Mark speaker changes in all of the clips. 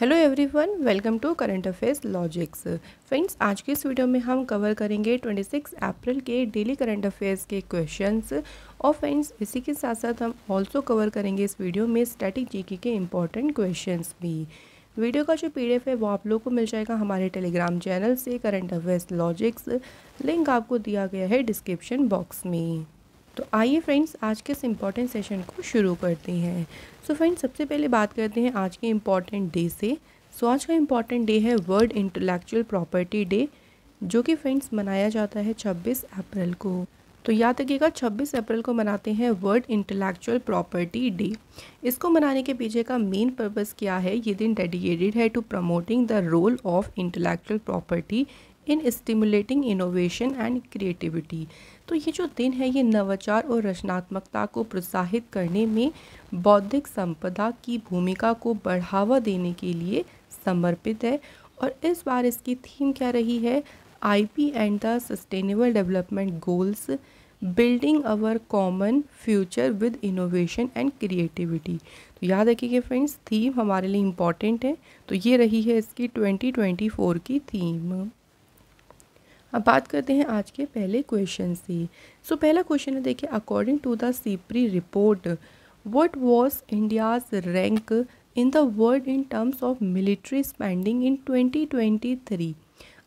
Speaker 1: Hello everyone welcome to Current Affairs Logics friends आज के इस वीडियो में हम कवर करेंगे 26 अप्रैल के डेली करंट अफेयर्स के क्वेश्चंस और फ्रेंड्स इसी के साथ साथ हम ऑल्सो कवर करेंगे इस वीडियो में स्टैटिक जीके के इंपॉर्टेंट क्वेश्चंस भी वीडियो का जो पीडीएफ है वो आप लोग को मिल जाएगा हमारे टेलीग्राम चैनल से करंट अफेयर्स लॉजिक्स लिंक आपको दिया गया है डिस्क्रिप्शन बॉक्स में तो आइए फ्रेंड्स आज के इस इम्पॉर्टेंट सेशन को शुरू करते हैं सो so फ्रेंड्स सबसे पहले बात करते हैं आज के इम्पॉर्टेंट डे से सो so, आज का इम्पॉर्टेंट डे है वर्ल्ड इंटेलेक्चुअल प्रॉपर्टी डे जो कि फ्रेंड्स मनाया जाता है 26 अप्रैल को तो याद रखिएगा 26 अप्रैल को मनाते हैं वर्ल्ड इंटेलेक्चुअल प्रॉपर्टी डे इसको मनाने के पीछे का मेन पर्पज़ क्या है ये दिन डेडिकेटेड है to promoting the role of intellectual property in stimulating innovation and creativity तो ये जो दिन है ये नवाचार और रचनात्मकता को प्रोत्साहित करने में बौद्धिक संपदा की भूमिका को बढ़ावा देने के लिए समर्पित है और इस बार इसकी थीम क्या रही है IP and the sustainable development goals building our common future with innovation and creativity तो याद रखिए फ्रेंड्स थीम हमारे लिए इम्पॉर्टेंट है तो ये रही है इसकी 2024 की थीम अब बात करते हैं आज के पहले क्वेश्चन से सो so, पहला क्वेश्चन है देखिए according to the SIPRI report what was India's rank in the world in terms of military spending in 2023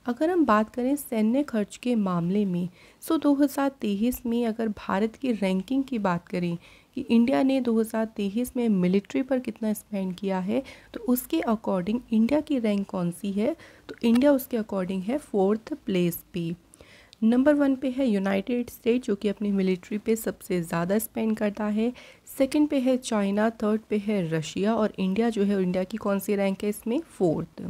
Speaker 1: अगर हम बात करें सैन्य खर्च के मामले में सो so 2023 में अगर भारत की रैंकिंग की बात करें कि इंडिया ने 2023 में मिलिट्री पर कितना स्पेंड किया है तो उसके अकॉर्डिंग इंडिया की रैंक कौन सी है तो इंडिया उसके अकॉर्डिंग है फोर्थ प्लेस पे नंबर वन पे है यूनाइटेड स्टेट जो कि अपनी मिलिट्री पे सबसे ज़्यादा स्पेंड करता है सेकंड पे है चाइना थर्ड पे है रशिया और इंडिया जो है इंडिया की कौन सी रैंक है इसमें फोर्थ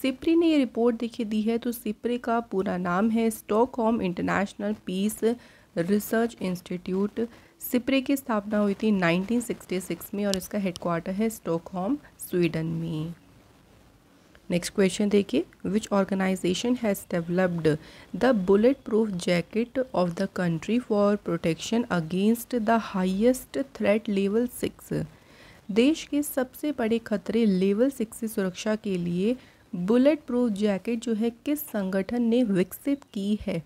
Speaker 1: सिप्री ने ये रिपोर्ट देखी दी है तो सिप्री का पूरा नाम है Stockholm International Peace Research Institute SIPRI की स्थापना हुई थी 1966 में और इसका हेडक्वार्टर है स्टॉकहोम स्वीडन में नेक्स्ट क्वेश्चन देखिए which organisation has developed the bulletproof jacket of the country for protection against the highest threat level six देश के सबसे बड़े खतरे लेवल सिक्स से सुरक्षा के लिए बुलेट प्रूफ जैकेट जो है किस संगठन ने विकसित की है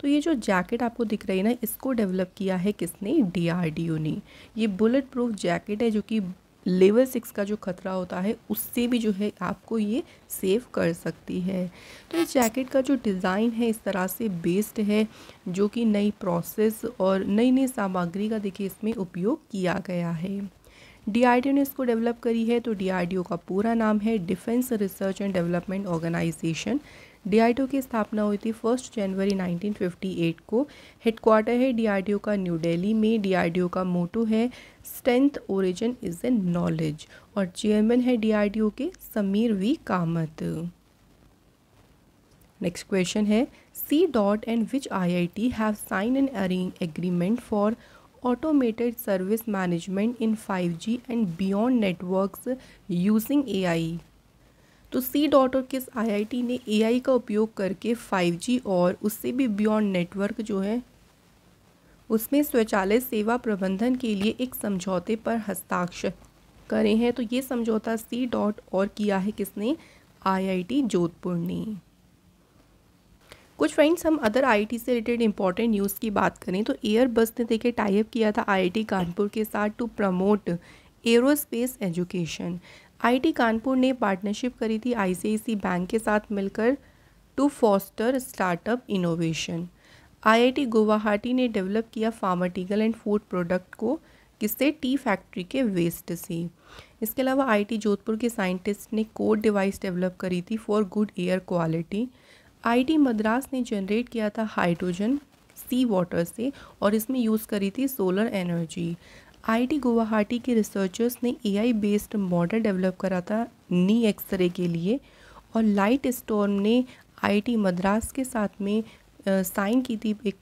Speaker 1: तो ये जो जैकेट आपको दिख रही है ना इसको डेवलप किया है किसने डीआरडीओ ने ये बुलेट प्रूफ जैकेट है जो कि लेवल सिक्स का जो खतरा होता है उससे भी जो है आपको ये सेव कर सकती है तो इस जैकेट का जो डिज़ाइन है इस तरह से बेस्ड है जो कि नई प्रोसेस और नई नई सामग्री का देखिए इसमें उपयोग किया गया है डीआरडीओ ने इसको डेवलप करी है तो डीआरडीओ का पूरा नाम है Defence Research and Development Organisation DRDO की स्थापना हुई थी फर्स्ट जनवरी 1958 को हेडक्वार्टर है डीआरडीओ का न्यू दिल्ली में डीआरडीओ का मोटो है strength origin is a knowledge और चेयरमैन है डीआरडीओ के Sameer V Kamat next question है C dot and which I I T have sign an airing agreement for automated service management in 5G and beyond networks using AI. तो C dot और किस आई ने ए का उपयोग करके 5G और उससे भी बियॉन्ड नेटवर्क जो है उसमें स्वचालित सेवा प्रबंधन के लिए एक समझौते पर हस्ताक्षर करे हैं तो ये समझौता सी डॉट और किया है किसने आई जोधपुर ने कुछ फ्रेंड्स हम अदर आईटी से रिलेटेड इंपॉर्टेंट न्यूज़ की बात करें तो एयरबस ने देखे टाइप किया था आईटी कानपुर के साथ to promote aerospace education IT Kanpur ने पार्टनरशिप करी थी आईसीआईसी बैंक के साथ मिलकर to foster startup innovation IIT Guwahati ने डेवलप किया फार्माटिकल एंड फूड प्रोडक्ट को किससे टी फैक्ट्री के वेस्ट से इसके अलावा आईआईटी जोधपुर के साइंटिस्ट ने कोड डिवाइस डेवलप करी थी for good air quality IT Madras ने जनरेट किया था हाइड्रोजन सी वाटर से और इसमें यूज़ करी थी सोलर एनर्जी आईटी गुवाहाटी के रिसर्चर्स ने एआई बेस्ड मॉडल डेवलप करा था नी एक्सरे के लिए और लाइट स्टॉर्म ने आईटी मद्रास के साथ में साइन की थी एक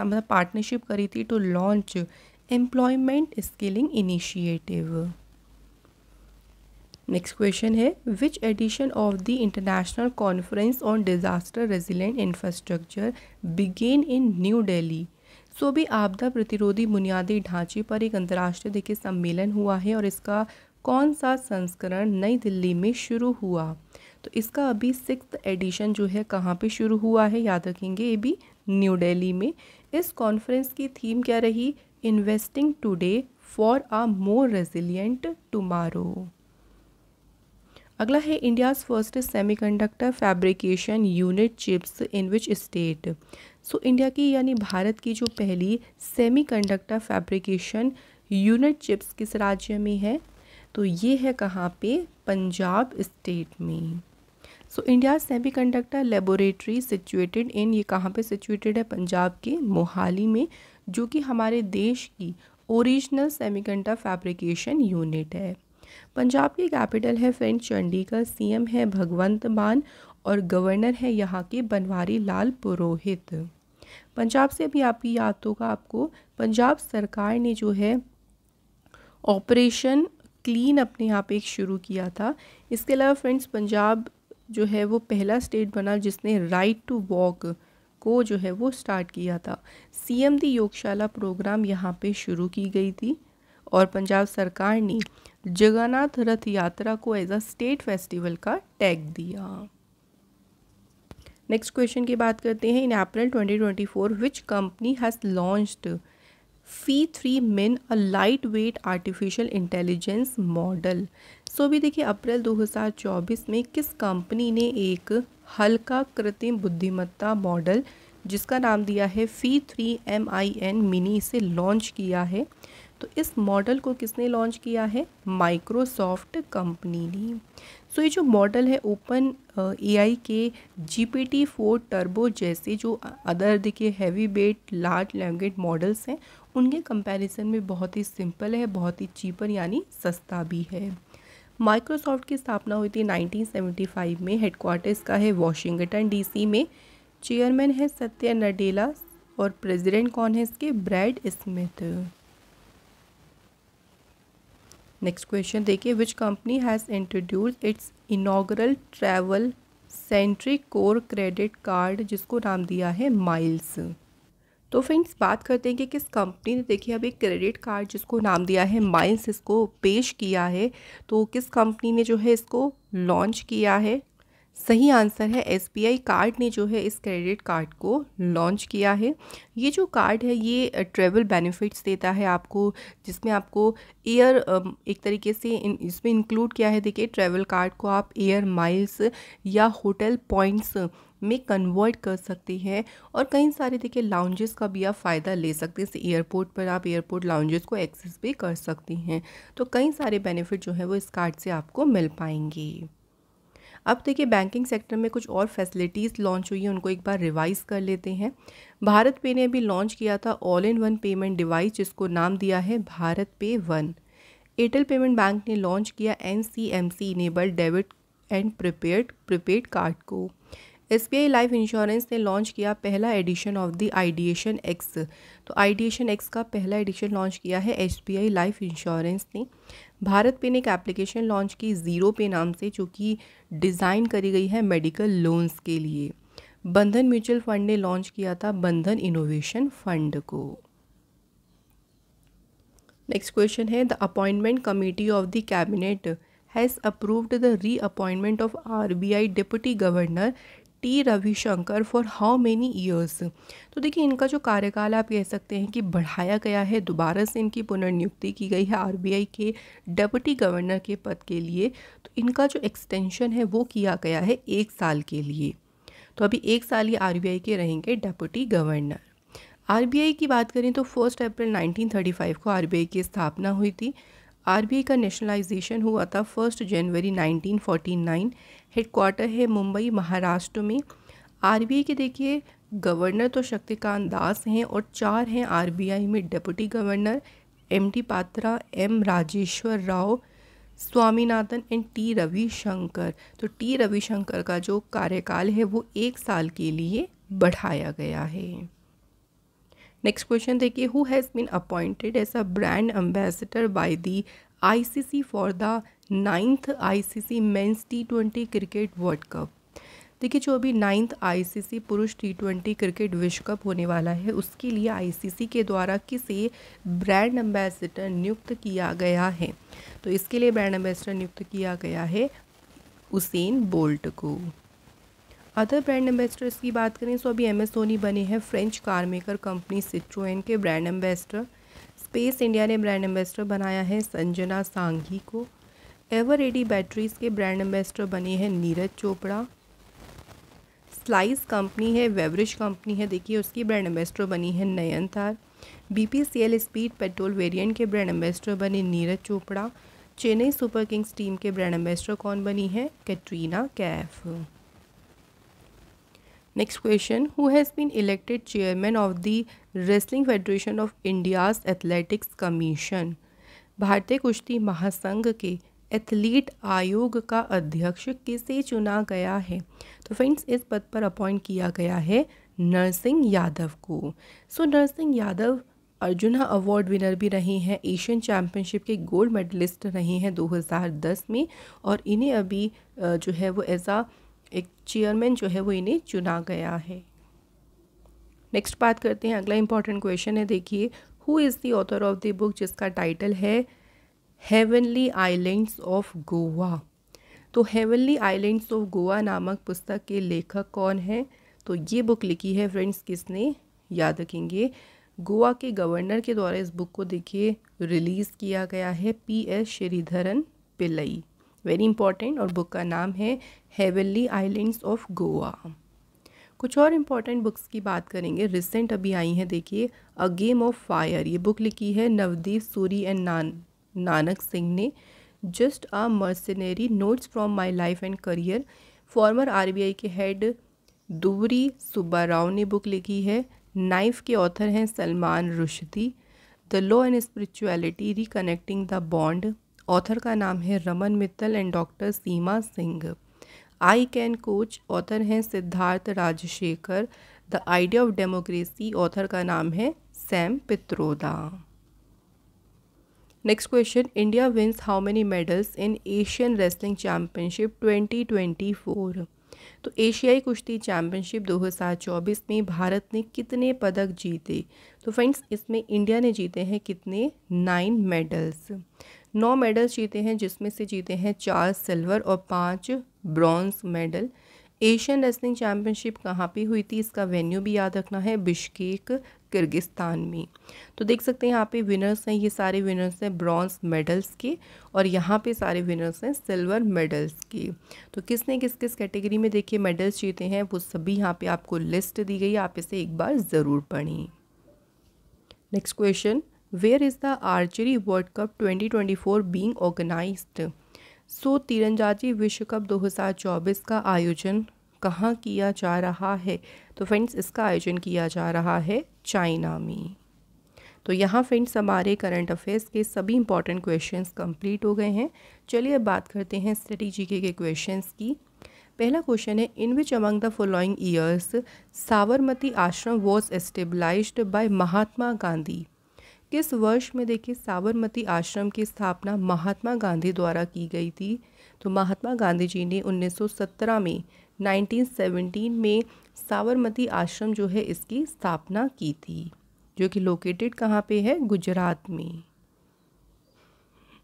Speaker 1: पार्टनरशिप करी थी to launch employment skilling initiative next question है which edition of the International Conference on Disaster Resilient Infrastructure begin in New Delhi so भी आपदा प्रतिरोधी बुनियादी ढांचे पर एक अंतर्राष्ट्रीय देखिए सम्मेलन हुआ है और इसका कौन सा संस्करण नई दिल्ली में शुरू हुआ तो इसका अभी सिक्स एडिशन जो है कहाँ पे शुरू हुआ है याद रखेंगे ये भी न्यू दिल्ली में इस कॉन्फ्रेंस की थीम क्या रही investing today for a more resilient tomorrow अगला है India's first semiconductor fabrication unit chips in which state so India की यानी भारत की जो पहली सेमीकंडक्टर फैब्रिकेशन यूनिट चिप्स किस राज्य में है तो ये है कहाँ पे पंजाब स्टेट में so India semiconductor laboratory situated in ये कहाँ पे सिचुएटेड है पंजाब के मोहाली में जो कि हमारे देश की ओरिजिनल सेमीकंडक्टर फैब्रिकेशन यूनिट है पंजाब की कैपिटल है फ्रेंड चंडीगढ़ सीएम है भगवंत मान और गवर्नर है यहाँ के बनवारी लाल पुरोहित पंजाब से भी आपकी याद होगा आपको पंजाब सरकार ने जो है ऑपरेशन क्लीन अपने यहाँ पे एक शुरू किया था इसके अलावा फ्रेंड्स पंजाब जो है वो पहला स्टेट बना जिसने राइट टू वॉक को जो है वो स्टार्ट किया था सीएम दी योगशाला प्रोग्राम यहाँ पे शुरू की गई थी और पंजाब सरकार ने जगन्नाथ रथ यात्रा को एज अ स्टेट फेस्टिवल का टैग दिया नेक्स्ट क्वेश्चन की बात करते हैं in April 2024 which company has launched Phi three mini a lightweight artificial intelligence model so भी देखिए अप्रैल 2024 में किस कंपनी ने एक हल्का कृत्रिम बुद्धिमत्ता मॉडल जिसका नाम दिया है Phi three M I N mini से लॉन्च किया है तो इस मॉडल को किसने लॉन्च किया है माइक्रोसॉफ्ट कंपनी ने सो ये जो मॉडल है ओपन एआई के G P T four turbo जैसे जो अदर देखिए heavyweight large language models हैं उनके कंपैरिजन में बहुत ही सिंपल है बहुत ही चीपर यानी सस्ता भी है माइक्रोसॉफ्ट की स्थापना हुई थी 1975 में हेडक्वार्टर्स का है वॉशिंगटन डीसी में चेयरमैन है सत्य नडेला और प्रेसिडेंट कौन है इसके ब्रैड स्मिथ नेक्स्ट क्वेश्चन देखिए which company has introduced its inaugural travel centric core credit card जिसको नाम दिया है माइल्स तो फ्रेंड्स बात करते हैं कि किस कंपनी ने देखिए अभी क्रेडिट कार्ड जिसको नाम दिया है माइल्स इसको पेश किया है तो किस कंपनी ने जो है इसको लॉन्च किया है सही आंसर है एस कार्ड ने जो है इस क्रेडिट कार्ड को लॉन्च किया है ये जो कार्ड है ये ट्रेवल बेनिफिट्स देता है आपको जिसमें आपको एयर एक तरीके से इन, इसमें इंक्लूड किया है देखिए ट्रैवल कार्ड को आप एयर माइल्स या होटल पॉइंट्स में कन्वर्ट कर सकते हैं और कई सारे देखिए लाउंजेस का भी आप फ़ायदा ले सकते हैं जैसे एयरपोर्ट पर आप एयरपोर्ट लाउंजेस को एक्सेस भी कर सकते हैं तो कई सारे बेनिफिट जो है वो इस कार्ड से आपको मिल पाएंगे अब देखिए बैंकिंग सेक्टर में कुछ और फैसिलिटीज़ लॉन्च हुई हैं उनको एक बार रिवाइज़ कर लेते हैं भारत पे ने अभी लॉन्च किया था all in one payment device जिसको नाम दिया है BharatPe one Airtel payment bank ने लॉन्च किया N C M C enable debit and prepaid prepaid card को S B I life insurance ने लॉन्च किया पहला edition of the ideation X तो आइडिएशन एक्स का पहला एडिशन लॉन्च किया है S B I life insurance ने भारत पे ने एक एप्लीकेशन लॉन्च की ज़ीरो पे नाम से जो कि डिज़ाइन करी गई है मेडिकल लोन्स के लिए बंधन म्यूचुअल फंड ने लॉन्च किया था बंधन इनोवेशन फंड को नेक्स्ट क्वेश्चन है the appointment committee of the cabinet has approved the reappointment of R B I deputy governor T Ravishankar for how many years तो देखिए इनका जो कार्यकाल आप कह सकते हैं कि बढ़ाया गया है दोबारा से इनकी पुनर्नियुक्ति की गई है आरबीआई के डेप्टी गवर्नर के पद के लिए तो इनका जो एक्सटेंशन है वो किया गया है एक साल के लिए तो अभी एक साल ही आर के रहेंगे डेप्टी गवर्नर आर की बात करें तो फर्स्ट अप्रैल 1935 को आर की स्थापना हुई थी आरबीआई का नेशनलाइजेशन हुआ था फर्स्ट जनवरी 1949 हेडक्वार्टर है मुंबई महाराष्ट्र में आरबीआई के देखिए गवर्नर तो शक्तिकांत दास हैं और चार हैं आरबीआई में deputy governor M T Patra M Rajeshwar Rao Swaminathan and T Ravishankar तो टी रविशंकर का जो कार्यकाल है वो एक साल के लिए बढ़ाया गया है नेक्स्ट क्वेश्चन देखिए who has been appointed as a brand ambassador by the ICC for the ninth ICC men's T twenty cricket World Cup देखिए जो अभी नाइन्थ आईसीसी पुरुष टी ट्वेंटी क्रिकेट विश्व कप होने वाला है उसके लिए आईसीसी के द्वारा किसे ब्रांड एम्बेसडर नियुक्त किया गया है तो इसके लिए ब्रांड एम्बेसडर नियुक्त किया गया है उसेन बोल्ट को अदर ब्रांड एम्बेसडर्स की बात करें तो अभी एम एस धोनी बने हैं French car maker company Citroen के ब्रांड एम्बेसडर स्पेस इंडिया ने ब्रांड एम्बेसडर बनाया है संजना सांघी को एवर एडी बैटरीज के ब्रांड एम्बेसडर बने हैं नीरज चोपड़ा स्लाइस कंपनी है वेवरेज कंपनी है देखिए उसकी ब्रांड एम्बेसडर बनी है Nayanthara B P C L speed petrol variant के ब्रांड एम्बेसडर बने Neeraj Chopra Chennai Super Kings team के ब्रांड एम्बेसडर कौन बनी है Katrina Kaif next question who has been elected chairman of the wrestling federation of India's athletics commission भारतीय कुश्ती महासंघ के एथलीट आयोग का अध्यक्ष किसे चुना गया है तो फ्रेंड्स इस पद पर अपॉइंट किया गया है नरसिंह यादव को so so, Narsingh Yadav Arjuna award winner भी रहे हैं एशियन चैम्पियनशिप के गोल्ड मेडलिस्ट रहे हैं 2010 में और इन्हें अभी जो है वो एज आ एक चेयरमैन जो है वो इन्हें चुना गया है नेक्स्ट बात करते हैं अगला इंपॉर्टेंट क्वेश्चन है देखिए who is the author of the book जिसका टाइटल है हेवनली आइलैंड्स ऑफ गोवा तो हेवनली आइलैंड्स ऑफ गोवा नामक पुस्तक के लेखक कौन है तो ये बुक लिखी है फ्रेंड्स किसने याद रखेंगे गोवा के गवर्नर के द्वारा इस बुक को देखिए रिलीज़ किया गया है P S Sreedharan Pillai very important और बुक का नाम है हेवेली आइलैंड्स ऑफ गोवा कुछ और इम्पॉर्टेंट बुक्स की बात करेंगे रिसेंट अभी आई हैं देखिए अ गेम ऑफ फायर ये बुक लिखी है नवदीप सूरी एंड नान नानक सिंह ने just a mercenary notes from my life and career former RBI के हेड दूरी सुब्बा राव ने बुक लिखी है नाइफ के ऑथर हैं Salman Rushdie the law and spirituality reconnecting the bond author का नाम है Raman Mittal and doctor Seema Singh I can coach author हैं Siddharth Rajshekhar the idea of democracy author का नाम है Sam Pitroda next question India wins how many medals in Asian wrestling championship 2024 तो एशियाई कुश्ती चैम्पियनशिप 2024 में भारत ने कितने पदक जीते तो फ्रेंड्स इसमें इंडिया ने जीते हैं कितने नाइन मेडल्स नौ मेडल्स जीते हैं जिसमें से जीते हैं चार सिल्वर और पाँच bronze medal Asian wrestling championship कहाँ पे हुई थी इसका वेन्यू भी याद रखना है बिश्केक किर्गिस्तान में तो देख सकते हैं यहाँ पे विनर्स हैं ये सारे विनर्स हैं ब्रॉन्ज मेडल्स के और यहाँ पे सारे विनर्स हैं सिल्वर मेडल्स के तो किसने किस किस कैटेगरी में देखिए मेडल्स जीते हैं वो सभी यहाँ पे आपको लिस्ट दी गई आप इसे एक बार ज़रूर पढ़ें next question where is the archery world cup 2024 being organise so so, तीरंदाजी विश्व कप 2024 का आयोजन कहाँ किया जा रहा है तो फ्रेंड्स इसका आयोजन किया जा रहा है चाइना में तो यहाँ फ्रेंड्स हमारे करंट अफेयर्स के सभी इंपॉर्टेंट क्वेश्चंस कंप्लीट हो गए हैं चलिए अब बात करते हैं स्टडी जीके के क्वेश्चंस की पहला क्वेश्चन है in which among the following years Sabarmati Ashram was established by Mahatma Gandhi किस वर्ष में देखिए साबरमती आश्रम की स्थापना महात्मा गांधी द्वारा की गई थी तो महात्मा गांधी जी ने 1917 में 1917 में साबरमती आश्रम जो है इसकी स्थापना की थी जो कि लोकेटेड कहाँ पे है गुजरात में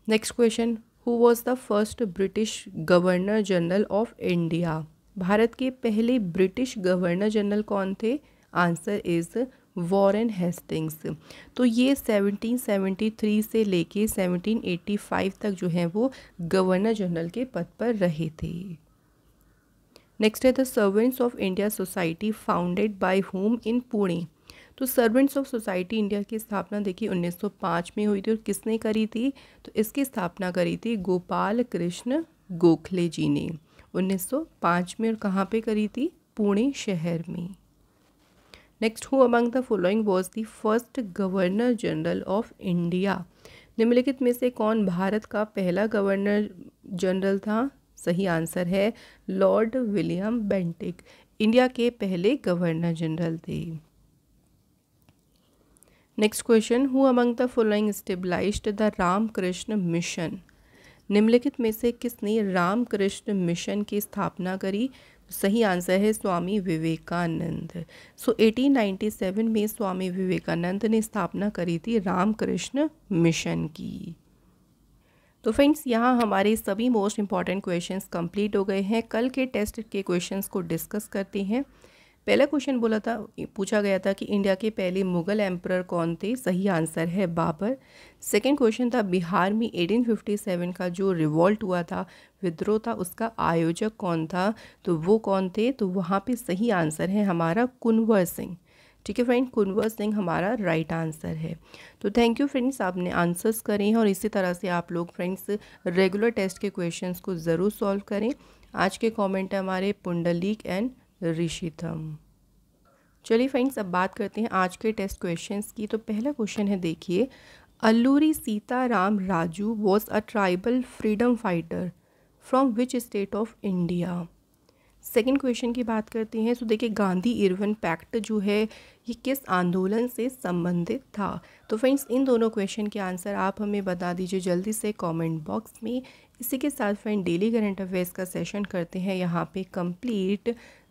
Speaker 1: next question who was the first British governor general of India Bharat के पहले ब्रिटिश गवर्नर जनरल कौन थे आंसर इज़ वॉरेन हेस्टिंग्स तो ये 1773 से लेके 1785 तक जो है वो गवर्नर जनरल के पद पर रहे थे नेक्स्ट है the servants of India society founded by whom in Pune तो सर्वेंट्स ऑफ सोसाइटी इंडिया की स्थापना देखिए 1905 में हुई थी और किसने करी थी तो इसकी स्थापना करी थी गोपाल कृष्ण गोखले जी ने 1905 में और कहाँ पे करी थी पुणे शहर में next who among the following was the first governor general of India निम्नलिखित में से कौन भारत का पहला गवर्नर जनरल था सही आंसर है लॉर्ड विलियम बेंटिक इंडिया के पहले गवर्नर जनरल थे next question who among the following established the Ramakrishna Mission निम्नलिखित में से किसने रामकृष्ण मिशन की स्थापना करी सही आंसर है स्वामी विवेकानंद सो so, 1897 में स्वामी विवेकानंद ने स्थापना करी थी रामकृष्ण मिशन की तो फ्रेंड्स यहाँ हमारे सभी मोस्ट इंपॉर्टेंट क्वेश्चंस कंप्लीट हो गए हैं कल के टेस्ट के क्वेश्चंस को डिस्कस करते हैं पहला क्वेश्चन बोला था पूछा गया था कि इंडिया के पहले मुगल एम्प्रर कौन थे सही आंसर है बाबर सेकंड क्वेश्चन था बिहार में 1857 का जो रिवॉल्ट हुआ था विद्रोह था उसका आयोजक कौन था तो वो कौन थे तो वहाँ पे सही आंसर है हमारा कुंवर सिंह ठीक है फ्रेंड कुंवर सिंह हमारा राइट आंसर है तो थैंक यू फ्रेंड्स आपने आंसर्स करें हैं और इसी तरह से आप लोग फ्रेंड्स रेगुलर टेस्ट के क्वेश्चंस को ज़रूर सॉल्व करें आज के कमेंट हमारे पुंडलीक एंड ऋषितम चलिए फ्रेंड्स अब बात करते हैं आज के टेस्ट क्वेश्चंस की तो पहला क्वेश्चन है देखिए Alluri Sitarama Raju was a tribal freedom fighter from which state of India second question की बात करते हैं तो देखिए गांधी इरवन पैक्ट जो है ये किस आंदोलन से संबंधित था तो फ्रेंड्स इन दोनों क्वेश्चन के आंसर आप हमें बता दीजिए जल्दी से कमेंट बॉक्स में इसी के साथ फ्रेंड डेली करंट अफेयर्स का सेशन करते हैं यहाँ पे कंप्लीट